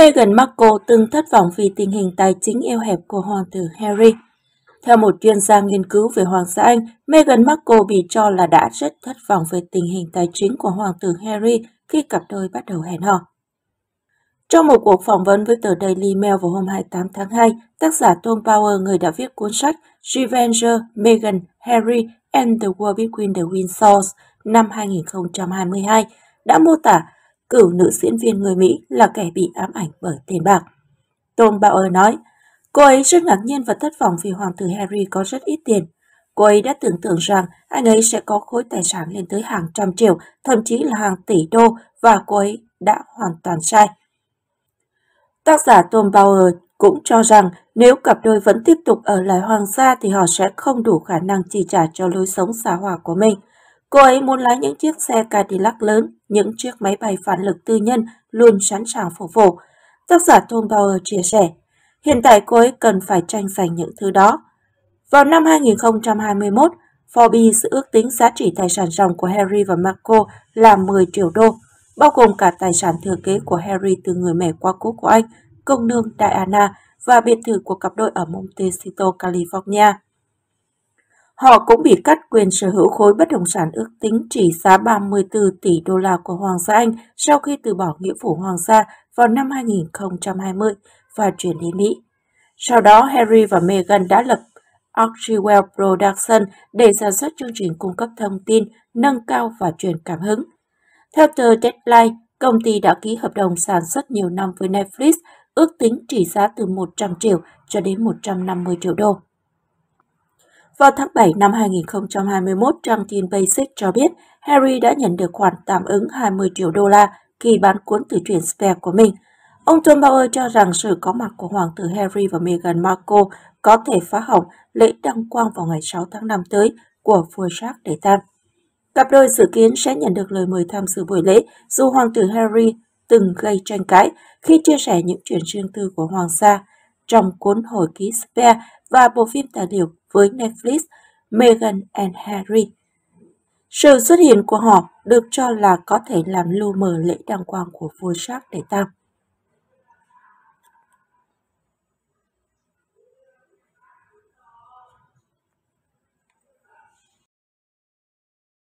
Meghan Markle từng thất vọng vì tình hình tài chính eo hẹp của hoàng tử Harry. Theo một chuyên gia nghiên cứu về Hoàng gia Anh, Meghan Markle bị cho là đã rất thất vọng về tình hình tài chính của Hoàng tử Harry khi cặp đôi bắt đầu hẹn hò. Trong một cuộc phỏng vấn với tờ Daily Mail vào hôm 28 tháng 2, tác giả Tom Power, người đã viết cuốn sách Revenge, Meghan, Harry and the War Between the Windsors năm 2022, đã mô tả cựu nữ diễn viên người Mỹ là kẻ bị ám ảnh bởi tiền bạc. Tom Bauer nói, cô ấy rất ngạc nhiên và thất vọng vì hoàng tử Harry có rất ít tiền. Cô ấy đã tưởng tượng rằng anh ấy sẽ có khối tài sản lên tới hàng trăm triệu, thậm chí là hàng tỷ đô và cô ấy đã hoàn toàn sai. Tác giả Tom Bauer cũng cho rằng nếu cặp đôi vẫn tiếp tục ở lại hoàng gia thì họ sẽ không đủ khả năng chi trả cho lối sống xa hoa của mình – Cô ấy muốn lái những chiếc xe Cadillac lớn, những chiếc máy bay phản lực tư nhân luôn sẵn sàng phục vụ. Tác giả Tom Bauer chia sẻ, hiện tại cô ấy cần phải tranh giành những thứ đó. Vào năm 2021, Forbes ước tính giá trị tài sản ròng của Harry và Marco là 10 triệu đô, bao gồm cả tài sản thừa kế của Harry từ người mẹ quá cố của anh, công nương Diana và biệt thự của cặp đôi ở Montecito, California. Họ cũng bị cắt quyền sở hữu khối bất động sản ước tính trị giá 34 tỷ đô la của Hoàng gia Anh sau khi từ bỏ nghĩa vụ Hoàng gia vào năm 2020 và chuyển đến Mỹ. Sau đó, Harry và Meghan đã lập Archewell Production để sản xuất chương trình cung cấp thông tin, nâng cao và truyền cảm hứng. Theo tờ Deadline, công ty đã ký hợp đồng sản xuất nhiều năm với Netflix, ước tính trị giá từ 100 triệu cho đến 150 triệu đô. Vào tháng 7 năm 2021, trang tin Basic cho biết Harry đã nhận được khoản tạm ứng 20 triệu đô la khi bán cuốn từ truyện Spare của mình. Ông Tom Bauer cho rằng sự có mặt của Hoàng tử Harry và Meghan Markle có thể phá hỏng lễ đăng quang vào ngày 6 tháng 5 tới của vua Charles để tan. Cặp đôi dự kiến sẽ nhận được lời mời tham dự buổi lễ dù Hoàng tử Harry từng gây tranh cãi khi chia sẻ những chuyện riêng tư của Hoàng gia trong cuốn hồi ký Spare và bộ phim tài liệu với Netflix Meghan and Harry. Sự xuất hiện của họ được cho là có thể làm lưu mờ lễ đăng quang của vua Charles để tăng